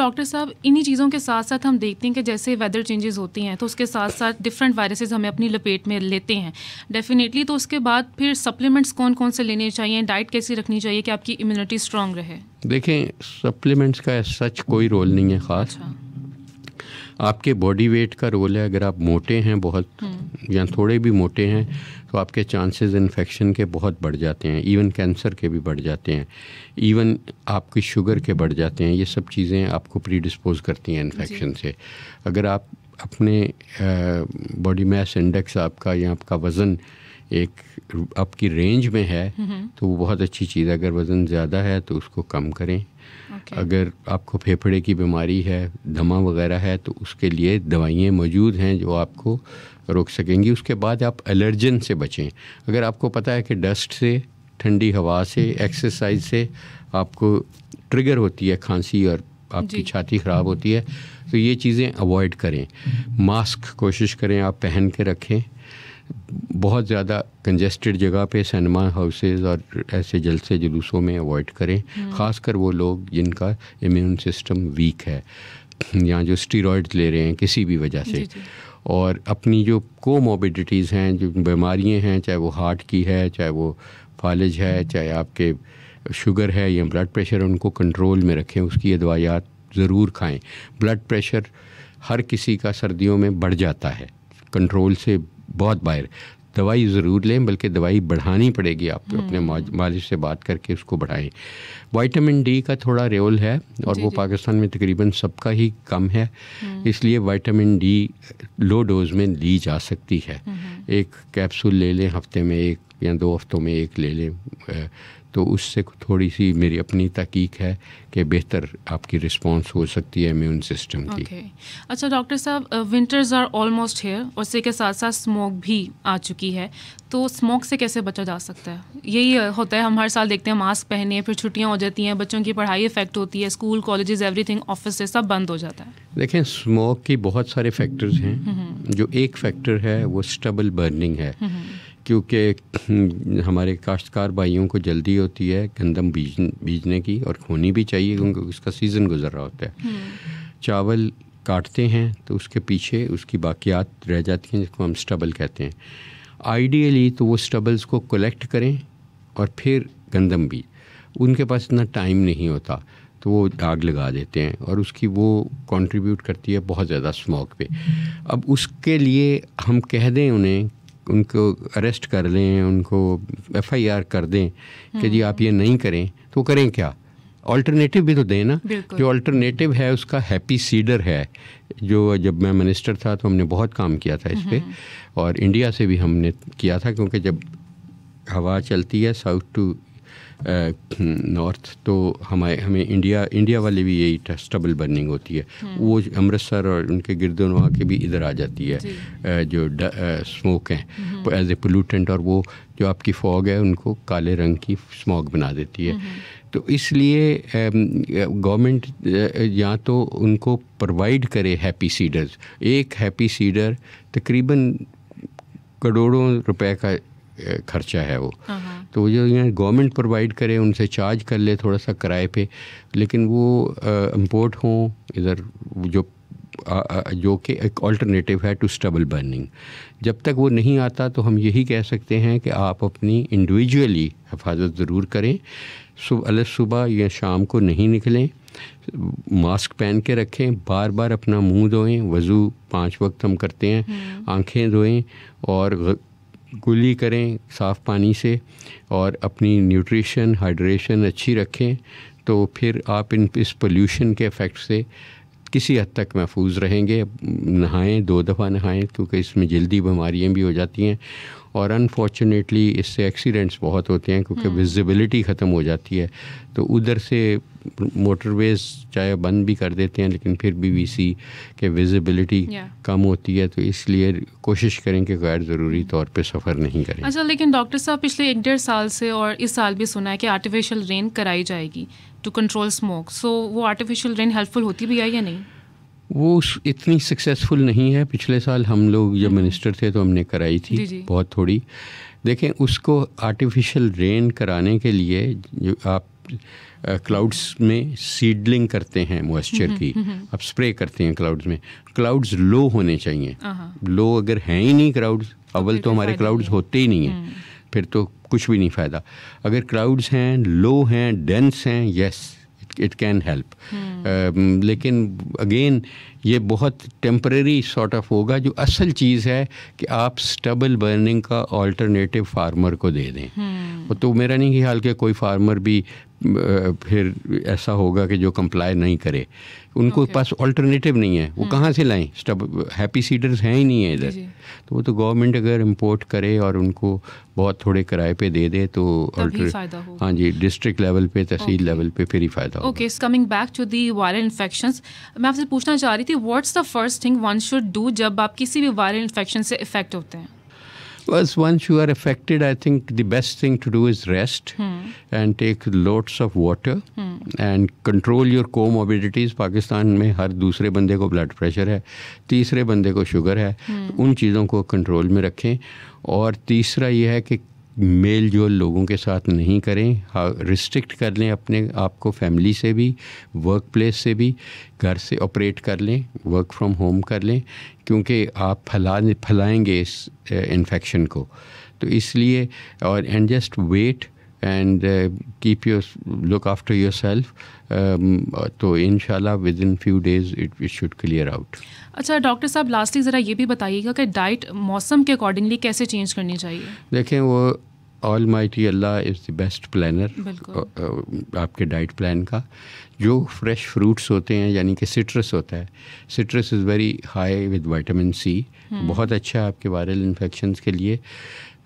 Doctor साहब इन्हीं चीज़ों के साथ साथ हम देखते हैं कि जैसे वेदर चेंजेस होती हैं तो उसके साथ साथ डिफरेंट वायरसेस हमें अपनी लपेट में लेते हैं डेफिनेटली तो उसके बाद फिर सप्लीमेंट्स कौन कौन से लेने चाहिए डाइट कैसी रखनी चाहिए कि आपकी इम्यूनिटी स्ट्रांग रहे देखें सप्लीमेंट्स का सच कोई रोल नहीं है ख़ास अच्छा। आपके बॉडी वेट का रोल है अगर आप मोटे हैं बहुत हम्म। या थोड़े भी मोटे हैं तो आपके चांसेस इन्फेक्शन के बहुत बढ़ जाते हैं इवन कैंसर के भी बढ़ जाते हैं इवन आपकी शुगर के बढ़ जाते हैं ये सब चीज़ें आपको प्रीडिस्पोज करती हैं इन्फेक्शन से अगर आप अपने बॉडी मैस इंडेक्स आपका या आपका वज़न एक आपकी रेंज में है तो वो बहुत अच्छी चीज़ है अगर वज़न ज़्यादा है तो उसको कम करें okay. अगर आपको फेफड़े की बीमारी है दमा वगैरह है तो उसके लिए दवाइयाँ मौजूद हैं जो आपको रोक सकेंगी उसके बाद आप एलर्जन से बचें अगर आपको पता है कि डस्ट से ठंडी हवा से एक्सरसाइज से आपको ट्रिगर होती है खांसी और आपकी छाती ख़राब होती है तो ये चीज़ें अवॉइड करें मास्क कोशिश करें आप पहन के रखें बहुत ज़्यादा कंजेस्टेड जगह पे सिनेमा हाउसेज और ऐसे जलसे जुलूसों में अवॉइड करें हम्म। ख़ासकर वो लोग जिनका इम्यून सिस्टम वीक है या जो स्टीरॉयड्स ले रहे हैं किसी भी वजह से जी जी। और अपनी जो कोमोबिडिटीज़ हैं जो बीमारियाँ हैं चाहे वो हार्ट की है चाहे वो फालिज है हम्म। चाहे आपके शुगर है या ब्लड प्रेशर उनको कंट्रोल में रखें उसकी अदवायात ज़रूर खाएं ब्लड प्रेशर हर किसी का सर्दियों में बढ़ जाता है कंट्रोल से बहुत बाहर दवाई ज़रूर लें बल्कि दवाई बढ़ानी पड़ेगी आपको हम्म। अपने मालिश से बात करके उसको बढ़ाएं वाइटामिन डी का थोड़ा रोल है और वो पाकिस्तान में तकरीबन सबका ही कम है हम्म। इसलिए वाइटामिन डी लो डोज में ली जा सकती है हम्म, एक कैप्सूल ले लें हफ्ते में एक या दो हफ्तों में एक ले लें तो उससे थोड़ी सी मेरी अपनी तहकीक है कि बेहतर आपकी रिस्पॉन्स हो सकती है इम्यून सिस्टम की okay. अच्छा डॉक्टर साहब विंटर्स आर ऑलमोस्ट हेयर और इसी के साथ साथ स्मोक भी आ चुकी है तो स्मोक से कैसे बचा जा सकता है यही होता है हम हर साल देखते हैं मास्क पहने फिर छुट्टियाँ हो जाती हैं बच्चों की पढ़ाई इफेक्ट होती है स्कूल कॉलेजेस एवरीथिंग ऑफिस सब बंद हो जाता है देखें स्मोक की बहुत सारे फैक्टर्स हैं हम्म, हम्म। जो एक फैक्टर है वो स्टबल बर्निंग है हम्म, क्योंकि हमारे काश्तकार भाइयों को जल्दी होती है गंदम बीज बीजने की और खोनी भी चाहिए क्योंकि उसका सीज़न गुजर रहा होता है हम्म। चावल काटते हैं तो उसके पीछे उसकी बाकियात रह जाती हैं जिसको हम स्टबल कहते हैं आइडियली तो वो स्टबल्स को कलेक्ट करें और फिर गंदम भी उनके पास इतना टाइम नहीं होता तो वो आग लगा देते हैं और उसकी वो कंट्रीब्यूट करती है बहुत ज़्यादा स्मोक पे अब उसके लिए हम कह दें उन्हें उनको अरेस्ट कर लें उनको एफआईआर कर दें कि जी आप ये नहीं करें तो करें क्या ऑल्टरनेटिव भी तो दें ना जो ऑल्टरनेटिव है उसका हैप्पी सीडर है जो जब मैं मिनिस्टर था तो हमने बहुत काम किया था इस पर हम्म। और इंडिया से भी हमने किया था क्योंकि जब हवा चलती है साउथ टू नॉर्थ तो हमारे हमें इंडिया इंडिया वाले भी यही स्टबल बर्निंग होती है हम्म। वो अमृतसर और उनके गिरदोनवा के भी इधर आ जाती है जो स्मोक हैं एज ए पोलूटेंट और वो जो आपकी फॉग है उनको काले रंग की स्मोक बना देती है हम्म। तो इसलिए गवर्नमेंट या तो उनको प्रोवाइड करे हैप्पी सीडर्स एक हैप्पी सीडर तकरीबन करोड़ों रुपए का खर्चा है वो हाँ, हाँ। तो जो यहाँ गवर्नमेंट प्रोवाइड करे उनसे चार्ज कर ले थोड़ा सा किराए पे लेकिन वो इम्पोर्ट हों इधर जो जो कि एक अल्टरनेटिव है टू स्टबल बर्निंग जब तक वो नहीं आता तो हम यही कह सकते हैं कि आप अपनी इंडिविजुअली हिफाजत ज़रूर करें सुबह सुबह या शाम को नहीं निकलें मास्क पहन के रखें बार बार अपना मुंह धोएं वज़ू पांच वक्त हम करते हैं हम्म। आंखें धोएं और गुली करें साफ़ पानी से और अपनी न्यूट्रिशन हाइड्रेशन अच्छी रखें तो फिर आप इन इस पोल्यूशन के इफ़ेक्ट से किसी हद तक महफूज रहेंगे नहाएं दो दफ़ा नहाएं क्योंकि इसमें जल्दी बीमारियां भी हो जाती हैं और अनफॉर्चुनेटली इससे एक्सीडेंट्स बहुत होते हैं क्योंकि विजिबिलिटी हम्म। ख़त्म हो जाती है तो उधर से मोटरवेज चाहे बंद भी कर देते हैं लेकिन फिर बीवीसी के विजिबिलिटी yeah. कम होती है तो इसलिए कोशिश करें कि गैर ज़रूरी हम्म। तौर पे सफ़र नहीं करें अच्छा लेकिन डॉक्टर साहब पिछले एक डेढ़ साल से और इस साल भी सुना है कि आर्टिफिशियल रेन कराई जाएगी टू कंट्रोल स्मोक सो वो आर्टिफिशियल रेन हेल्पफुल होती भी है या नहीं वो इतनी सक्सेसफुल नहीं है पिछले साल हम लोग जब मिनिस्टर हम्म। थे तो हमने कराई थी जी जी। बहुत थोड़ी देखें उसको आर्टिफिशियल रेन कराने के लिए जो आप क्लाउड्स में सीडलिंग करते हैं मॉइस्चर हम्म, की हम्म, आप स्प्रे करते हैं क्लाउड्स में क्लाउड्स लो होने चाहिए लो हाँ, हाँ। अगर हैं ही नहीं क्लाउड्स तो अव्वल तो हमारे क्लाउड्स होते ही नहीं हैं फिर तो कुछ भी नहीं फ़ायदा अगर क्लाउड्स हैं लो हैं डेंस हैं यस इट कैन हेल्प लेकिन अगेन ये बहुत टेम्प्रेरी सॉर्ट ऑफ होगा जो असल चीज़ है कि आप स्टबल बर्निंग का ऑल्टरनेटिव फार्मर को दे दें हम्म। तो मेरा नहीं ख्याल कि कोई फार्मर भी फिर ऐसा होगा कि जो कंप्लाई नहीं करे उनको okay. पास अल्टरनेटिव नहीं है वो hmm. कहाँ से लाएं स्टब हैप्पी सीडर्स हैं ही नहीं है इधर तो वो तो गवर्नमेंट अगर इंपोर्ट करे और उनको बहुत थोड़े किराए पे दे दे तो अल्टर हाँ जी डिस्ट्रिक्ट लेवल पे तहसील okay. लेवल पे फिर ही फ़ायदा okay is coming back to the viral infection मैं आपसे पूछना चाह रही थी what's the first thing one should do जब आप किसी भी वायरल इन्फेक्शन से इफेक्ट होते हैं Because once you are affected, I think the best thing to do is rest hmm. and take lots of water hmm. and control your comorbidities. Pakistan में हर दूसरे बंदे को ब्लड प्रेशर है तीसरे बंदे को शुगर है hmm. उन चीज़ों को कंट्रोल में रखें और तीसरा यह है कि मेल जोल लोगों के साथ नहीं करें रिस्ट्रिक्ट हाँ, कर लें अपने आप को फैमिली से भी वर्क प्लेस से भी घर से ऑपरेट कर लें वर्क फ्रॉम होम कर लें क्योंकि आप फैला फैलाएँगे इस इन्फेक्शन को तो इसलिए और and just wait and keep your look after your yourself in within few days it it should clear out अच्छा डॉक्टर साहब लास्टली ज़रा ये भी बताइएगा कि डाइट मौसम के अकॉर्डिंगली कैसे चेंज करनी चाहिए देखें वो almighty Allah is the best planner आपके डाइट प्लान का जो फ्रेश फ्रूट्स होते हैं यानी कि सिट्रस होता है citrus is very high with vitamin C बहुत अच्छा है आपके वायरल इन्फेक्शन के लिए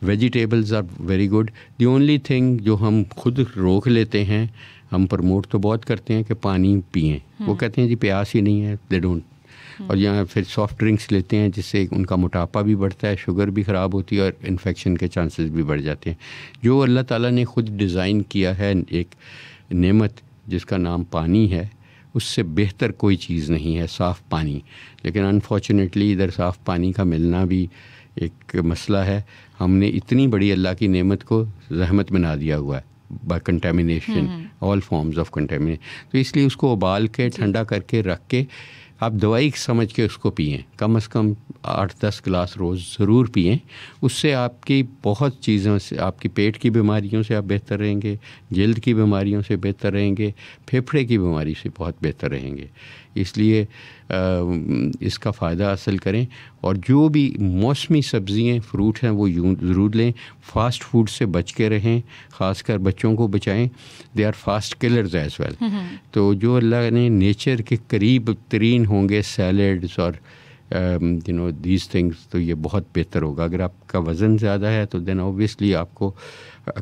vegetables are very good the only thing जो हम खुद रोक लेते हैं हम प्रमोट तो बहुत करते हैं कि पानी पिएँ वो हम्म। कहते हैं जी प्यास ही नहीं है दे डोंट हम्म। और यहाँ फिर सॉफ्ट ड्रिंक्स लेते हैं जिससे उनका मोटापा भी बढ़ता है शुगर भी ख़राब होती है और इन्फेक्शन के चांसेस भी बढ़ जाते हैं जो अल्लाह ताला ने ख़ुद डिज़ाइन किया है एक नेमत जिसका नाम पानी है उससे बेहतर कोई चीज़ नहीं है साफ़ पानी लेकिन अनफॉर्चुनेटली इधर साफ़ पानी का मिलना भी एक मसला है हमने इतनी बड़ी अल्लाह की नेमत को रहमत बना दिया हुआ है by contamination all forms of contamination तो इसलिए उसको उबाल के ठंडा करके रख के आप दवाई समझ के उसको पिए कम से कम आठ दस गिलास रोज़ ज़रूर पिए उससे आपकी बहुत चीज़ों से आपकी पेट की बीमारियों से आप बेहतर रहेंगे जल्द की बीमारियों से बेहतर रहेंगे फेफड़े की बीमारी से बहुत बेहतर रहेंगे इसलिए इसका फ़ायदा हासिल करें और जो भी मौसमी सब्ज़ियाँ फ्रूट हैं वो यूँ ज़रूर लें फ़ास्ट फूड से बच के रहें ख़ासकर बच्चों को बचाएं they are fast killers as well hmm, hmm. तो जो अल्लाह ने नेचर के करीब तरीन होंगे सैलड्स और यू नो दीज थिंग्स तो ये बहुत बेहतर होगा अगर आपका वज़न ज़्यादा है तो देन ऑब्वियसली आपको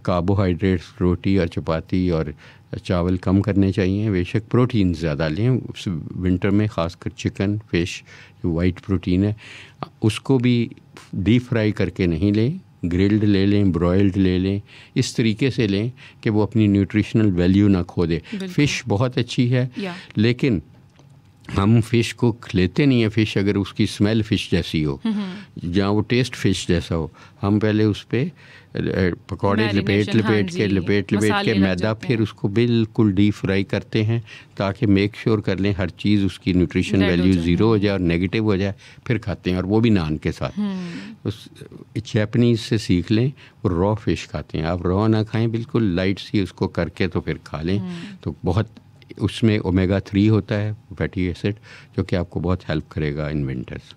कार्बोहाइड्रेट्स रोटी और चपाती और चावल कम करने चाहिए बेशक प्रोटीन ज़्यादा लें विंटर में खासकर चिकन फिश जो वाइट प्रोटीन है उसको भी डीप फ्राई करके नहीं लें ग्रिल्ड ले लें ब्रॉयल्ड ले लें इस तरीके से लें कि वो अपनी न्यूट्रिशनल वैल्यू ना खो दे फ़िश बहुत अच्छी है लेकिन हम फिश को लेते नहीं है फिश अगर उसकी स्मेल फिश जैसी हो जहाँ वो टेस्ट फिश जैसा हो हम पहले उस पर पकौड़े लपेट हाँ लपेट के लपेट लपेट के मैदा फिर उसको बिल्कुल डीप फ्राई करते हैं ताकि मेक श्योर कर लें हर चीज़ उसकी न्यूट्रिशन वैल्यू ज़ीरो हो जाए और नेगेटिव हो जाए फिर खाते हैं और वो भी नान के साथ हम्म। उस जैपनीज़ से सीख लें वो रॉ फिश खाते हैं आप रॉ ना खाएं बिल्कुल लाइट सी उसको करके तो फिर खा लें हम्म। तो बहुत उसमें ओमेगा थ्री होता है फैटी एसिड जो कि आपको बहुत हेल्प करेगा इन विंटर्स